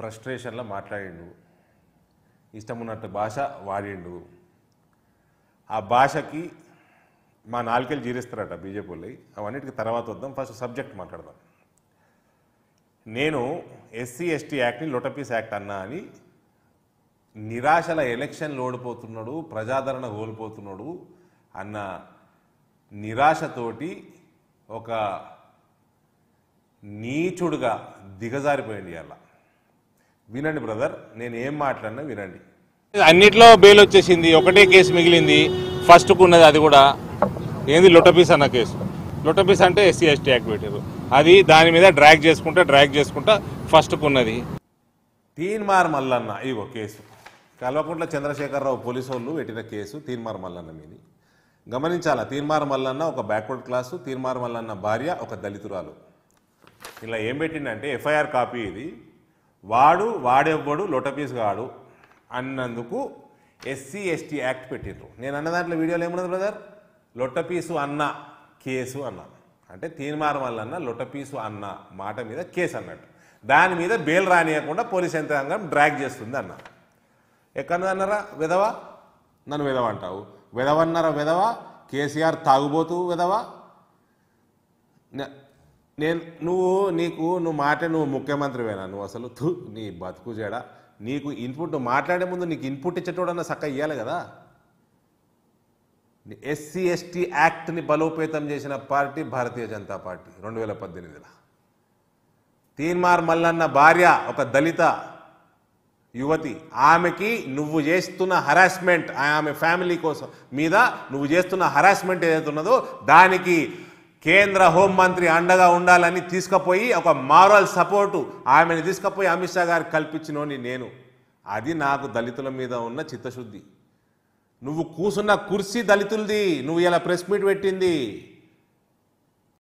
ఫ్రస్ట్రేషన్లో మాట్లాడిండు ఇష్టం ఉన్నట్టు భాష వాడిండు ఆ భాషకి మా నాలుకెళ్ళి జీరిస్తారట బీజేపీ వాళ్ళు అవన్నిటికి తర్వాత వద్దాం ఫస్ట్ సబ్జెక్ట్ మాట్లాడదాం నేను ఎస్సీ ఎస్టీ యాక్ట్ని లొటపీస్ యాక్ట్ అన్నా అని నిరాశల ఎలక్షన్లు ఓడిపోతున్నాడు ప్రజాదరణ కోల్పోతున్నాడు అన్న నిరాశతోటి ఒక నీచుడుగా దిగజారిపోయింది అలా వినండి బ్రదర్ నేను ఏం మాట్లాడినా వినండి అన్నిట్లో బెయిల్ వచ్చేసింది ఒకటే కేసు మిగిలింది ఫస్ట్ ఉన్నది అది కూడా ఏంది లొటపీస్ అన్న కేసు లొటపీస్ అంటే ఎస్సీ ఎస్టీ యాక్టివేటర్ అది దాని మీద డ్రాగ్ చేసుకుంటా డ్రాగ్ చేసుకుంటా ఫస్ట్కు ఉన్నది తీన్మార్ మల్లన్న ఇవో కేసు కల్వకుంట్ల చంద్రశేఖరరావు పోలీసు వాళ్ళు పెట్టిన కేసు తీన్మార్ మల్లన్న మీది గమనించాలా తీన్మార్ మల్లన్న ఒక బ్యాక్వర్డ్ క్లాసు తీన్మార్ మల్లన్న భార్య ఒక దళితురాలు ఇలా ఏం పెట్టిందంటే ఎఫ్ఐఆర్ కాపీ ఇది వాడు వాడెవ్వడు లొటపీస్ కాడు అన్నందుకు ఎస్సీ ఎస్టీ యాక్ట్ పెట్టిండ్రు నేను అన్న దాంట్లో వీడియోలో ఏమున్నది బ్రదర్ లొట్టపీసు అన్న కేసు అన్న అంటే తీర్మానం వల్ల అన్న లొట్టపీసు అన్న మాట మీద కేసు అన్నట్టు దాని మీద బెయిల్ రానియకుండా పోలీస్ యంత్రాంగం డ్రాగ్ చేస్తుంది అన్న ఎక్కడ అన్నారా విధవ నన్ను విధవ అంటావు విధవన్నారా విధవ కేసీఆర్ తాగుబోతు విధవ నేను నువ్వు నీకు నువ్వు మాటే నువ్వు ముఖ్యమంత్రి వేనా నువ్వు అసలు తు నీ బతుకు చేడ నీకు ఇన్పుట్ నువ్వు మాట్లాడే ముందు నీకు ఇన్పుట్ ఇచ్చేటోడన్నా చక్క ఇయ్యాలి కదా ఎస్సీ ఎస్టీ యాక్ట్ని బలోపేతం చేసిన పార్టీ భారతీయ జనతా పార్టీ రెండు వేల పద్దెనిమిదిలో తీన్మార్ మల్లన్న భార్య ఒక దళిత యువతి ఆమెకి నువ్వు చేస్తున్న హరాస్మెంట్ ఆమె ఫ్యామిలీ కోసం మీద నువ్వు చేస్తున్న హరాస్మెంట్ ఏదైతే ఉన్నదో దానికి కేంద్ర హోంమంత్రి అండగా ఉండాలని తీసుకుపోయి ఒక మారల్ సపోర్టు ఆమెను తీసుకుపోయి అమిత్ షా గారు కల్పించినోని నేను అది నాకు దళితుల మీద ఉన్న చిత్తశుద్ధి నువ్వు కూసున్న కుర్సీ దళితులది నువ్వు ఇలా ప్రెస్ మీట్ పెట్టింది